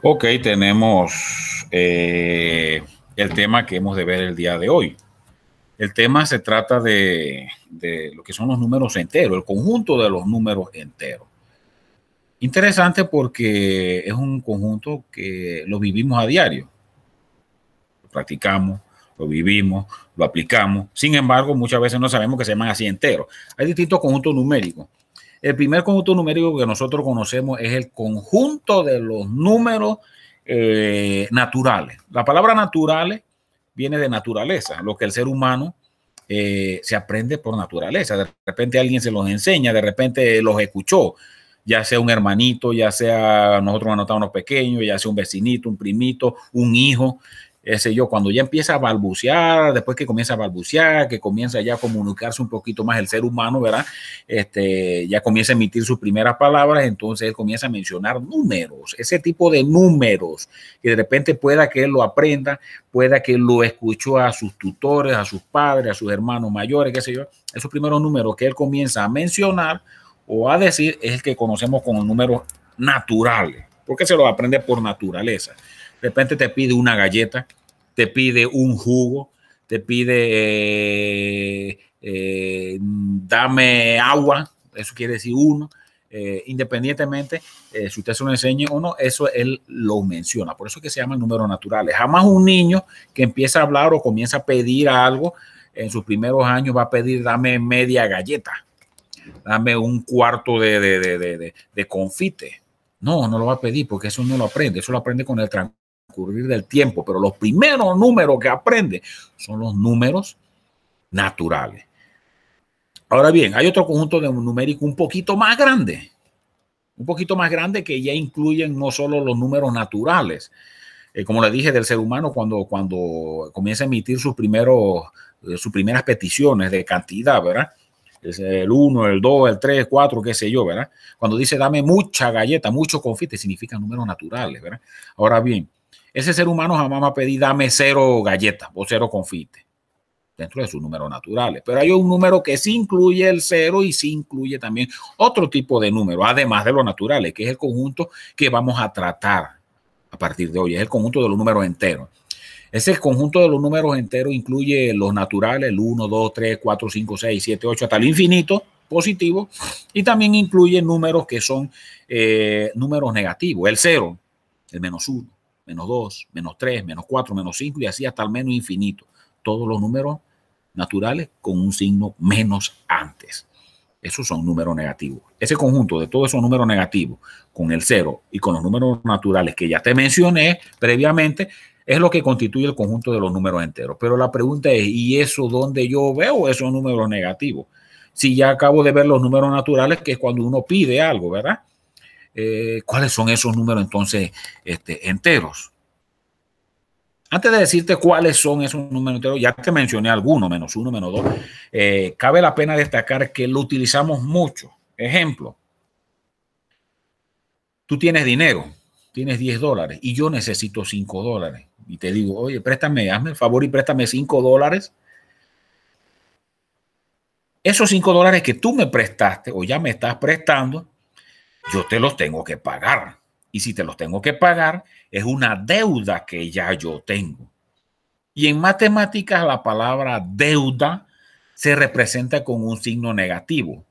Ok, tenemos eh, el tema que hemos de ver el día de hoy. El tema se trata de, de, lo que son los números enteros, el conjunto de los números enteros. Interesante porque es un conjunto que lo vivimos a diario. Lo practicamos, lo vivimos, lo aplicamos. Sin embargo, muchas veces no sabemos que se llaman así enteros. Hay distintos conjuntos numéricos. El primer conjunto numérico que nosotros conocemos es el conjunto de los números eh, naturales. La palabra naturales viene de naturaleza, lo que el ser humano eh, se aprende por naturaleza. De repente alguien se los enseña, de repente los escuchó, ya sea un hermanito, ya sea nosotros anotamos pequeños, ya sea un vecinito, un primito, un hijo ese yo, cuando ya empieza a balbucear, después que comienza a balbucear, que comienza ya a comunicarse un poquito más el ser humano, ¿verdad? Este, ya comienza a emitir sus primeras palabras, entonces él comienza a mencionar números, ese tipo de números, que de repente pueda que él lo aprenda, pueda que lo escuchó a sus tutores, a sus padres, a sus hermanos mayores, qué sé yo, esos primeros números que él comienza a mencionar o a decir es el que conocemos como números naturales, porque se los aprende por naturaleza. De repente te pide una galleta, te pide un jugo, te pide eh, eh, dame agua, eso quiere decir uno. Eh, independientemente si usted se lo enseñe o no, eso él lo menciona. Por eso es que se llaman número naturales. Jamás un niño que empieza a hablar o comienza a pedir algo en sus primeros años va a pedir dame media galleta, dame un cuarto de, confite. No, no lo va a pedir porque eso no lo aprende, eso lo aprende con el tranquilo del tiempo, pero los primeros números que aprende son los números naturales. Ahora bien, hay otro conjunto de numérico un poquito más grande, un poquito más grande que ya incluyen no solo los números naturales, eh, como le dije del ser humano cuando, cuando comienza a emitir sus, primeros, eh, sus primeras peticiones de cantidad, ¿verdad? el 1, el 2, el 3, 4, qué sé yo, ¿verdad? Cuando dice dame mucha galleta, mucho confite, significa números naturales, ¿verdad? Ahora bien, ese ser humano jamás va a pedir dame cero galletas o cero confites dentro de sus números naturales. Pero hay un número que sí incluye el cero y sí incluye también otro tipo de número, además de los naturales, que es el conjunto que vamos a tratar a partir de hoy, es el conjunto de los números enteros. Ese conjunto de los números enteros incluye los naturales, el 1, 2, 3, 4, 5, 6, 7, 8, hasta el infinito positivo, y también incluye números que son eh, números negativos, el cero, el menos uno, menos 2, menos 3, menos 4, menos 5 y así hasta el menos infinito. Todos los números naturales con un signo menos antes. Esos son números negativos. Ese conjunto de todos esos números negativos con el cero y con los números naturales que ya te mencioné previamente es lo que constituye el conjunto de los números enteros. Pero la pregunta es, ¿y eso dónde yo veo esos números negativos? Si ya acabo de ver los números naturales, que es cuando uno pide algo, ¿verdad? Eh, cuáles son esos números entonces este, enteros. Antes de decirte cuáles son esos números enteros, ya te mencioné algunos, menos uno, menos dos, eh, cabe la pena destacar que lo utilizamos mucho. Ejemplo, tú tienes dinero, tienes 10 dólares y yo necesito 5 dólares. Y te digo, oye, préstame, hazme el favor y préstame 5 dólares. Esos 5 dólares que tú me prestaste o ya me estás prestando, yo te los tengo que pagar. Y si te los tengo que pagar, es una deuda que ya yo tengo. Y en matemáticas la palabra deuda se representa con un signo negativo.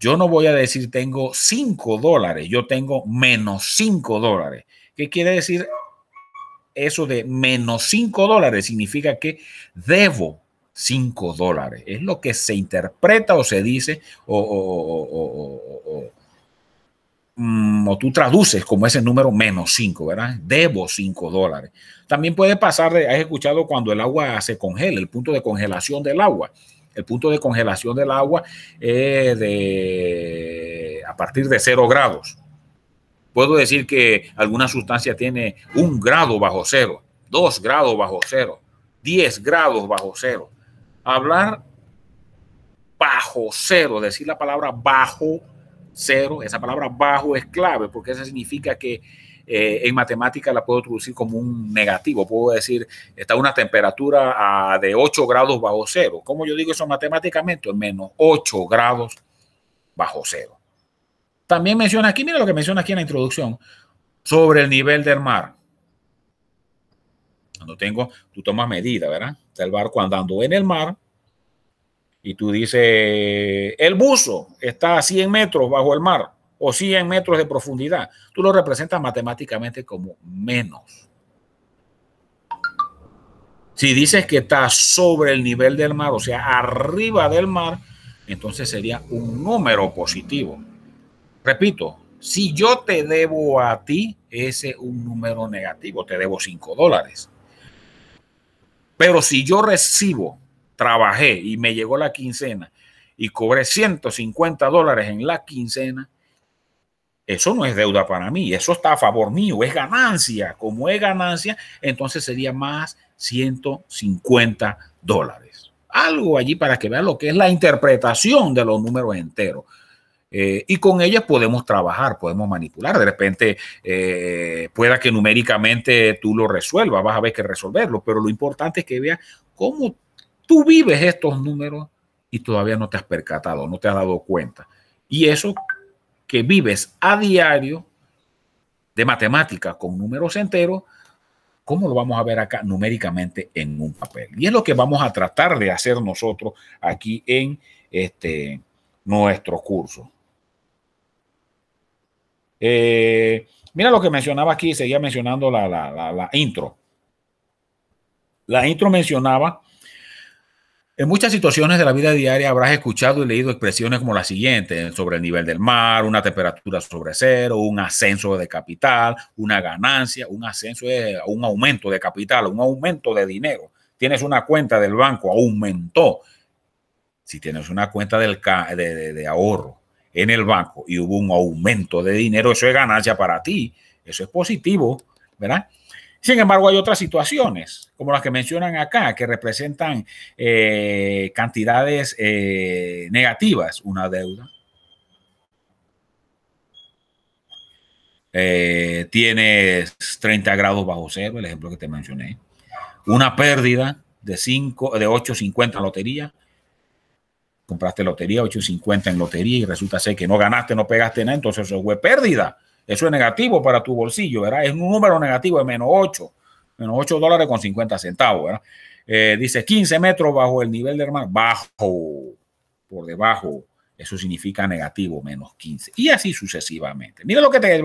Yo no voy a decir tengo 5 dólares, yo tengo menos 5 dólares. ¿Qué quiere decir eso de menos 5 dólares? Significa que debo 5 dólares. Es lo que se interpreta o se dice o Mm, o tú traduces como ese número menos 5, ¿verdad? Debo 5 dólares. También puede pasar, has escuchado cuando el agua se congela, el punto de congelación del agua. El punto de congelación del agua es de, a partir de 0 grados. Puedo decir que alguna sustancia tiene un grado bajo cero, dos grados bajo cero, 10 grados bajo cero. Hablar bajo cero, decir la palabra bajo cero, esa palabra bajo es clave porque eso significa que eh, en matemática la puedo traducir como un negativo. Puedo decir, está una temperatura ah, de 8 grados bajo cero. ¿Cómo yo digo eso matemáticamente? Menos 8 grados bajo cero. También menciona aquí, mira lo que menciona aquí en la introducción, sobre el nivel del mar. Cuando tengo, tú tomas medida, ¿verdad? el barco andando en el mar y tú dices, el buzo está a 100 metros bajo el mar o 100 metros de profundidad, tú lo representas matemáticamente como menos. Si dices que está sobre el nivel del mar, o sea, arriba del mar, entonces sería un número positivo. Repito, si yo te debo a ti, ese es un número negativo, te debo 5 dólares. Pero si yo recibo trabajé y me llegó la quincena y cobré 150 dólares en la quincena, eso no es deuda para mí, eso está a favor mío, es ganancia. Como es ganancia, entonces sería más 150 dólares. Algo allí para que vean lo que es la interpretación de los números enteros. Eh, y con ellas podemos trabajar, podemos manipular. De repente eh, pueda que numéricamente tú lo resuelvas, vas a ver que resolverlo, pero lo importante es que veas cómo Tú vives estos números y todavía no te has percatado, no te has dado cuenta. Y eso que vives a diario de matemática con números enteros, ¿cómo lo vamos a ver acá numéricamente en un papel? Y es lo que vamos a tratar de hacer nosotros aquí en este, nuestro curso. Eh, mira lo que mencionaba aquí, seguía mencionando la intro. La intro mencionaba en muchas situaciones de la vida diaria habrás escuchado y leído expresiones como la siguiente, sobre el nivel del mar, una temperatura sobre cero, un ascenso de capital, una ganancia, un ascenso, de, un aumento de capital, un aumento de dinero. Tienes una cuenta del banco, aumentó. Si tienes una cuenta del, de ahorro en el banco y hubo un aumento de dinero, eso es ganancia para ti, eso es positivo, ¿verdad? Sin embargo, hay otras situaciones, como las que mencionan acá, que representan eh, cantidades eh, negativas, una deuda. Eh, tienes 30 grados bajo cero, el ejemplo que te mencioné. Una pérdida de, 5, de 8.50 en lotería. Compraste lotería, 8.50 en lotería y resulta ser que no ganaste, no pegaste nada, entonces eso fue pérdida. Eso es negativo para tu bolsillo, ¿verdad? Es un número negativo de menos 8, menos 8 dólares con 50 centavos, ¿verdad? Eh, dice 15 metros bajo el nivel del mar, bajo, por debajo. Eso significa negativo, menos 15. Y así sucesivamente. Mira lo que te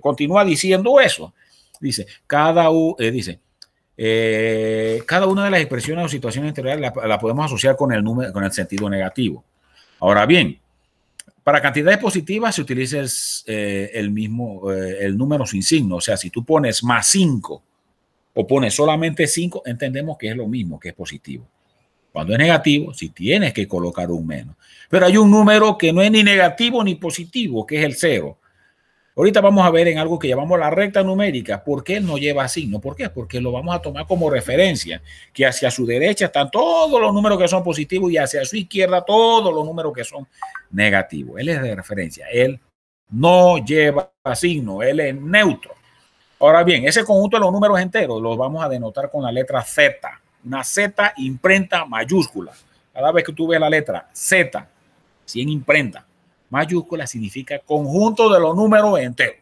continúa diciendo eso. Dice, cada, eh, dice, eh, cada una de las expresiones o situaciones anteriores la, la podemos asociar con el, número, con el sentido negativo. Ahora bien, para cantidades positivas se utiliza el, eh, mismo, eh, el número sin signo. O sea, si tú pones más 5 o pones solamente 5, entendemos que es lo mismo, que es positivo. Cuando es negativo, si tienes que colocar un menos. Pero hay un número que no es ni negativo ni positivo, que es el cero. Ahorita vamos a ver en algo que llamamos la recta numérica, por qué él no lleva signo. ¿Por qué? Porque lo vamos a tomar como referencia, que hacia su derecha están todos los números que son positivos y hacia su izquierda todos los números que son negativos. Él es de referencia, él no lleva signo, él es neutro. Ahora bien, ese conjunto de los números enteros los vamos a denotar con la letra Z, una Z imprenta mayúscula. Cada vez que tú ves la letra Z, en imprenta, mayúscula significa conjunto de los números enteros.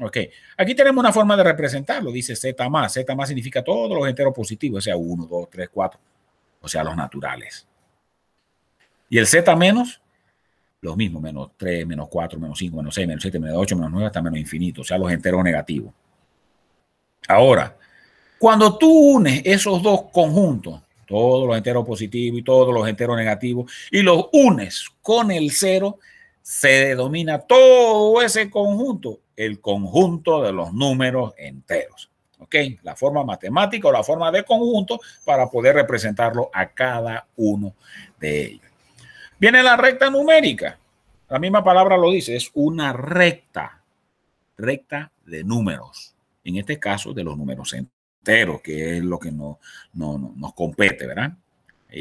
Ok, aquí tenemos una forma de representarlo, dice Z más. Z más significa todos los enteros positivos, o sea, 1, 2, 3, 4, o sea, los naturales. Y el Z menos, los mismos, menos 3, menos 4, menos 5, menos 6, menos 7, menos 8, menos 9, hasta menos infinito, o sea, los enteros negativos. Ahora, cuando tú unes esos dos conjuntos, todos los enteros positivos y todos los enteros negativos, y los unes con el cero, se denomina todo ese conjunto el conjunto de los números enteros. ¿Ok? La forma matemática o la forma de conjunto para poder representarlo a cada uno de ellos. Viene la recta numérica. La misma palabra lo dice, es una recta, recta de números. En este caso, de los números enteros, que es lo que no, nos compete, ¿verdad?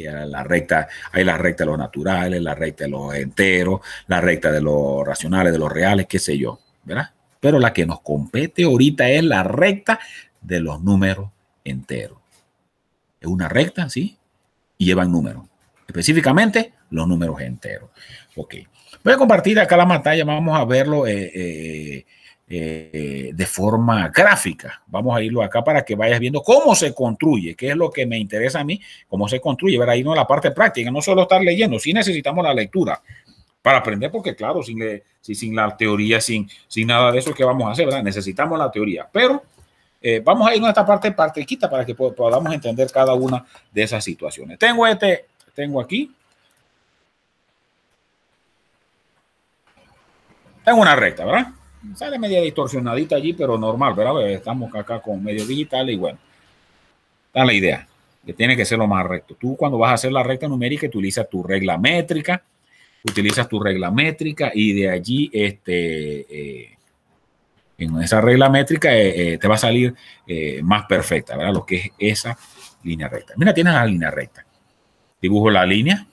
la recta, hay la recta de los naturales, la recta de los enteros, la recta de los racionales, de los reales, qué sé yo, ¿verdad? Pero la que nos compete ahorita es la recta de los números enteros. Es una recta, ¿sí? Y llevan números. Específicamente los números enteros. Ok. Voy a compartir acá la pantalla, vamos a verlo. Eh, eh, eh, de forma gráfica. Vamos a irlo acá para que vayas viendo cómo se construye, qué es lo que me interesa a mí, cómo se construye. Ver ahí no la parte práctica, no solo estar leyendo, si necesitamos la lectura para aprender, porque claro, sin, sin la teoría, sin, sin nada de eso que vamos a hacer, Necesitamos la teoría, pero eh, vamos a irnos a esta parte partiquita para que podamos entender cada una de esas situaciones. Tengo este, tengo aquí. Tengo una recta, ¿verdad? sale media distorsionadita allí, pero normal, ¿verdad? Pues, estamos acá con medio digital y bueno, está la idea, que tiene que ser lo más recto. Tú cuando vas a hacer la recta numérica utilizas tu regla métrica, utilizas tu regla métrica y de allí, este, eh, en esa regla métrica eh, eh, te va a salir más perfecta, ¿verdad? Lo que es esa línea recta. Mira, tienes la línea recta. Dibujo la línea,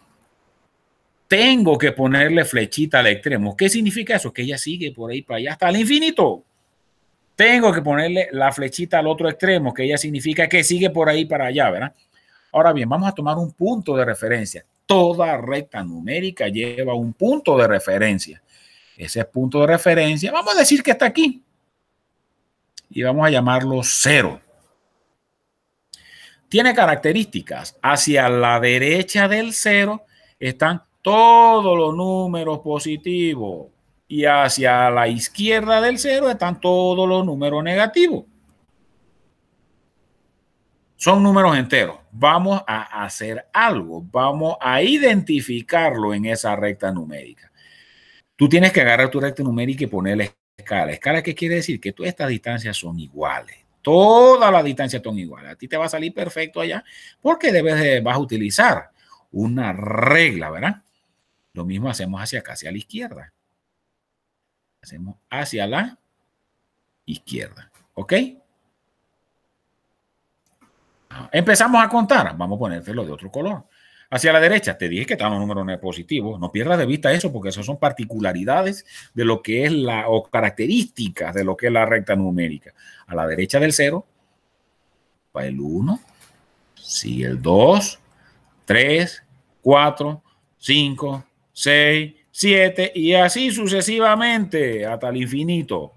tengo que ponerle flechita al extremo. ¿Qué significa eso? Que ella sigue por ahí para allá hasta el infinito. Tengo que ponerle la flechita al otro extremo, que ella significa que sigue por ahí para allá, ¿verdad? Ahora bien, vamos a tomar un punto de referencia. Toda recta numérica lleva un punto de referencia. Ese punto de referencia, vamos a decir que está aquí. Y vamos a llamarlo cero. Tiene características. Hacia la derecha del cero están todos los números positivos y hacia la izquierda del cero están todos los números negativos. Son números enteros. Vamos a hacer algo, vamos a identificarlo en esa recta numérica. Tú tienes que agarrar tu recta numérica y ponerle escala. ¿Escala qué quiere decir? Que todas estas distancias son iguales. Todas las distancias son iguales. A ti te va a salir perfecto allá porque debes de, vas a utilizar una regla, ¿verdad? Lo mismo hacemos hacia acá, hacia la izquierda. Hacemos hacia la izquierda. ¿Ok? Ah, empezamos a contar. Vamos a ponértelo de otro color. Hacia la derecha, te dije que estamos en números positivo. No pierdas de vista eso porque esas son particularidades de lo que es la o características de lo que es la recta numérica. A la derecha del 0 va el 1, sigue el 2, 3, 4, 5, 6, 7 y así sucesivamente hasta el infinito.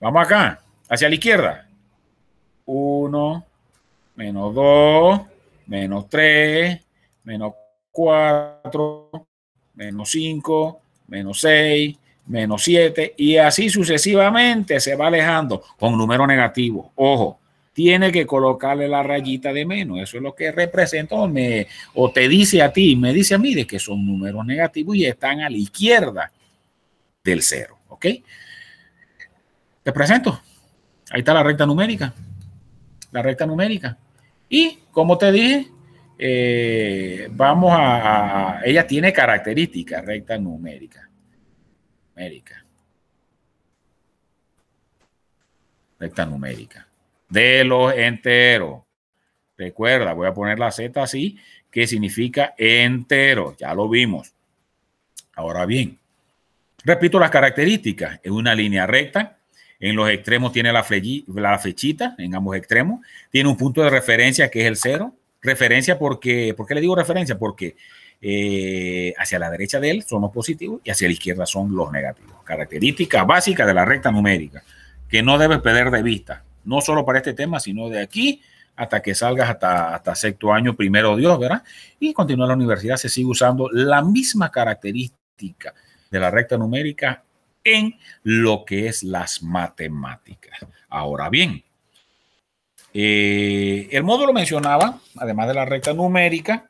Vamos acá, hacia la izquierda. 1, menos 2, menos 3, menos 4, menos 5, menos 6, menos 7 y así sucesivamente se va alejando con número negativo. Ojo, tiene que colocarle la rayita de menos. Eso es lo que representa o, te dice a ti, me dice a mí de que son números negativos y están a la izquierda del cero. ¿Ok? Te presento. Ahí está la recta numérica. La recta numérica. Y como te dije, eh, vamos a, Ella tiene características, recta numérica. Numérica. Recta numérica de los enteros. Recuerda, voy a poner la Z así, que significa entero. Ya lo vimos. Ahora bien, repito las características. Es una línea recta. En los extremos tiene la, flechita, en ambos extremos. Tiene un punto de referencia que es el cero. Referencia porque, ¿por qué le digo referencia? Porque eh, hacia la derecha de él son los positivos y hacia la izquierda son los negativos. Características básicas de la recta numérica que no debes perder de vista no solo para este tema, sino de aquí hasta que salgas hasta, sexto año, primero Dios, ¿verdad? Y continúa la universidad, se sigue usando la misma característica de la recta numérica en lo que es las matemáticas. Ahora bien, eh, el módulo mencionaba, además de la recta numérica,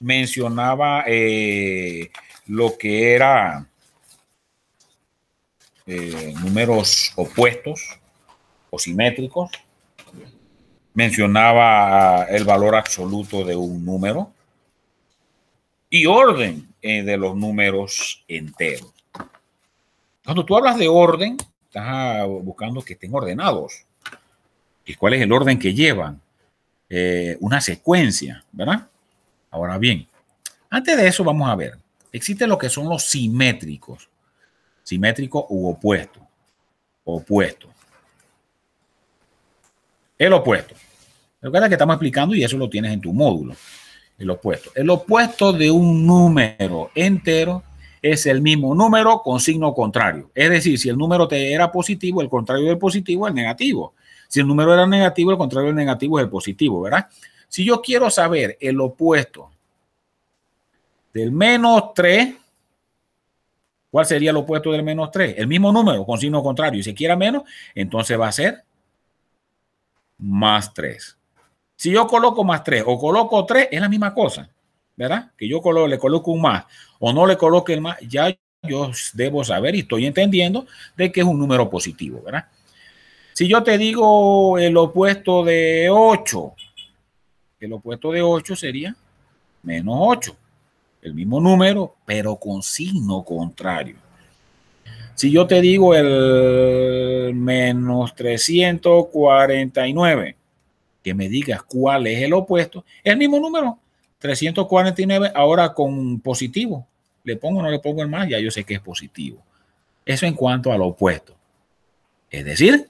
mencionaba eh, lo que era eh, números opuestos, simétricos. Mencionaba el valor absoluto de un número y orden eh, de los números enteros. Cuando tú hablas de orden, estás ah, buscando que estén ordenados. ¿Y cuál es el orden que llevan? Eh, una secuencia, ¿verdad? Ahora bien, antes de eso vamos a ver. Existe lo que son los simétricos. Simétrico u opuesto. Opuesto. El opuesto. recuerda que estamos explicando y eso lo tienes en tu módulo. El opuesto. El opuesto de un número entero es el mismo número con signo contrario. Es decir, si el número te era positivo, el contrario del positivo es el negativo. Si el número era negativo, el contrario del negativo es el positivo, ¿verdad? Si yo quiero saber el opuesto del menos 3, ¿cuál sería el opuesto del menos 3? El mismo número con signo contrario. Y si quiera menos, entonces va a ser más 3. Si yo coloco más 3 o coloco 3, es la misma cosa, ¿verdad? Que yo le coloco un más o no le coloque el más, ya yo debo saber y estoy entendiendo de que es un número positivo, ¿verdad? Si yo te digo el opuesto de 8, el opuesto de 8 sería menos 8, el mismo número, pero con signo contrario. Si yo te digo el menos 349, que me digas cuál es el opuesto, el mismo número, 349, ahora con positivo. Le pongo o no le pongo el más, ya yo sé que es positivo. Eso en cuanto al opuesto. Es decir,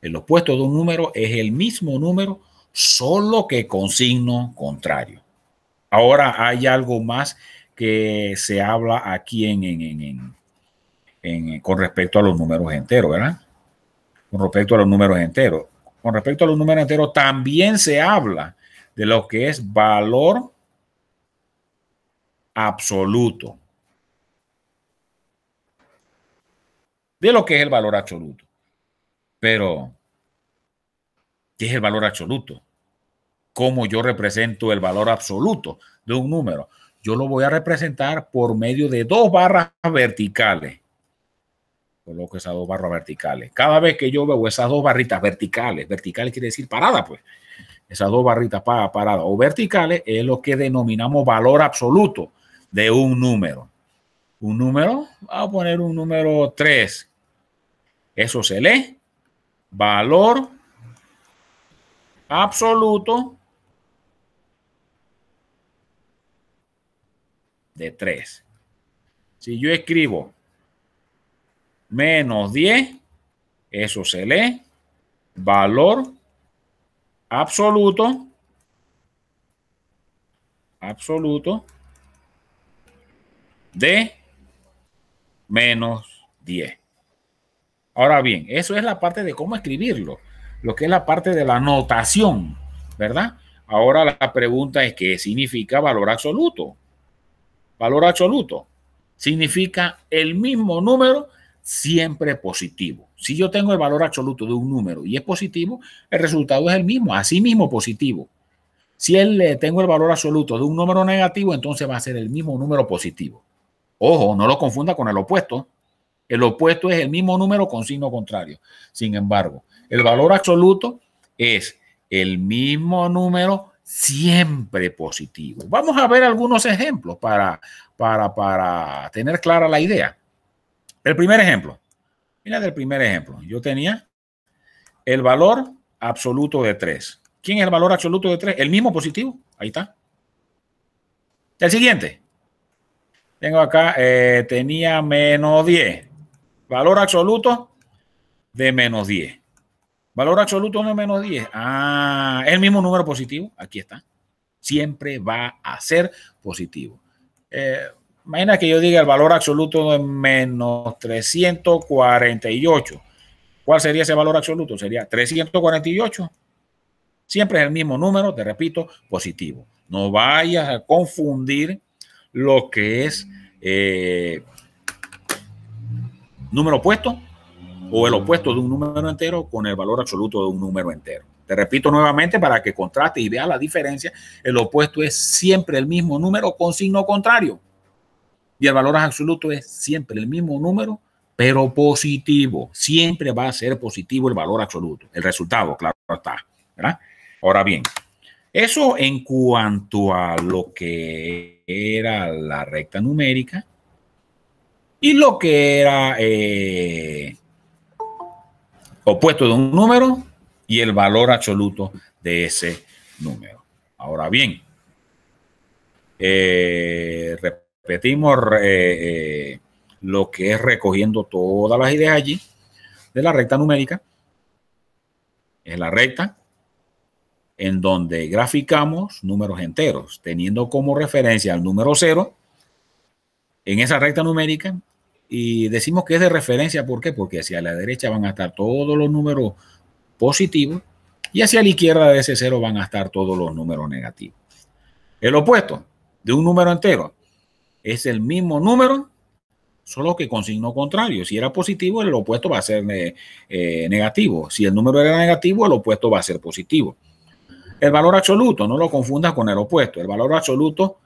el opuesto de un número es el mismo número, solo que con signo contrario. Ahora hay algo más que se habla aquí en, con respecto a los números enteros, ¿verdad? Con respecto a los números enteros. Con respecto a los números enteros, también se habla de lo que es valor absoluto. De lo que es el valor absoluto. Pero, ¿qué es el valor absoluto? ¿Cómo yo represento el valor absoluto de un número? Yo lo voy a representar por medio de dos barras verticales coloco esas dos barras verticales. Cada vez que yo veo esas dos barritas verticales, verticales quiere decir parada, pues, esas dos barritas paradas o verticales es lo que denominamos valor absoluto de un número. Un número, vamos a poner un número 3. Eso se lee valor absoluto de 3. Si yo escribo menos 10, eso se lee valor absoluto, absoluto de menos 10. Ahora bien, eso es la parte de cómo escribirlo, lo que es la parte de la notación, ¿verdad? Ahora la pregunta es qué significa valor absoluto. Valor absoluto significa el mismo número siempre positivo. Si yo tengo el valor absoluto de un número y es positivo, el resultado es el mismo, así mismo positivo. Si él, le tengo el valor absoluto de un número negativo, entonces va a ser el mismo número positivo. Ojo, no lo confunda con el opuesto. El opuesto es el mismo número con signo contrario. Sin embargo, el valor absoluto es el mismo número siempre positivo. Vamos a ver algunos ejemplos para, para, para tener clara la idea. El primer ejemplo. Mira del primer ejemplo. Yo tenía el valor absoluto de 3. ¿Quién es el valor absoluto de 3? El mismo positivo. Ahí está. El siguiente. Tengo acá, eh, tenía menos 10. Valor absoluto de menos 10. Valor absoluto de menos 10. Ah, el mismo número positivo. Aquí está. Siempre va a ser positivo. Eh, Imagina que yo diga el valor absoluto de menos 348. ¿Cuál sería ese valor absoluto? Sería 348. Siempre es el mismo número, te repito, positivo. No vayas a confundir lo que es eh, número opuesto o el opuesto de un número entero con el valor absoluto de un número entero. Te repito nuevamente para que contraste y veas la diferencia. El opuesto es siempre el mismo número con signo contrario y el valor absoluto es siempre el mismo número, pero positivo. Siempre va a ser positivo el valor absoluto, el resultado, claro está. Ahora bien, eso en cuanto a lo que era la recta numérica y lo que era eh, opuesto de un número y el valor absoluto de ese número. Ahora bien, eh, repetimos eh, eh, lo que es recogiendo todas las ideas allí de la recta numérica. Es la recta en donde graficamos números enteros, teniendo como referencia al número cero en esa recta numérica. Y decimos que es de referencia, ¿por qué? Porque hacia la derecha van a estar todos los números positivos y hacia la izquierda de ese cero van a estar todos los números negativos. El opuesto de un número entero es el mismo número, solo que con signo contrario. Si era positivo, el opuesto va a ser eh, negativo. Si el número era negativo, el opuesto va a ser positivo. El valor absoluto, no lo confundas con el opuesto. El valor absoluto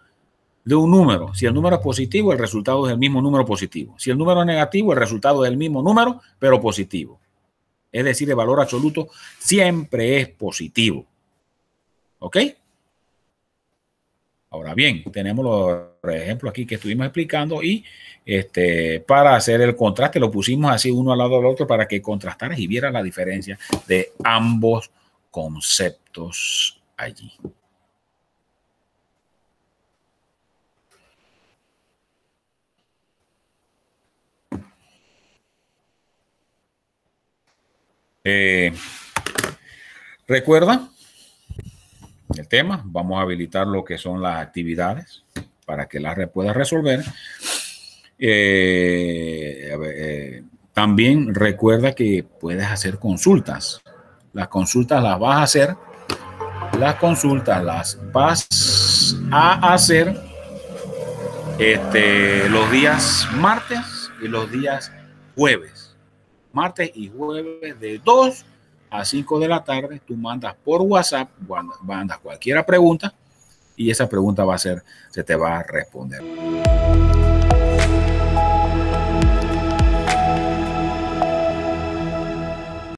de un número. Si el número es positivo, el resultado es el mismo número positivo. Si el número es negativo, el resultado es el mismo número, pero positivo. Es decir, el valor absoluto siempre es positivo. ¿Ok? Ahora bien, tenemos los ejemplos aquí que estuvimos explicando y este, para hacer el contraste lo pusimos así uno al lado del otro para que contrastaras y vieras la diferencia de ambos conceptos allí. Eh, Recuerda el tema. Vamos a habilitar lo que son las actividades para que las puedas resolver. Eh, eh, también recuerda que puedes hacer consultas. Las consultas las vas a hacer. Las consultas las vas a hacer este, los días martes y los días jueves. Martes y jueves de 2 a 5 de la tarde, tú mandas por WhatsApp, mandas, mandas cualquier pregunta y esa pregunta va a ser, se te va a responder.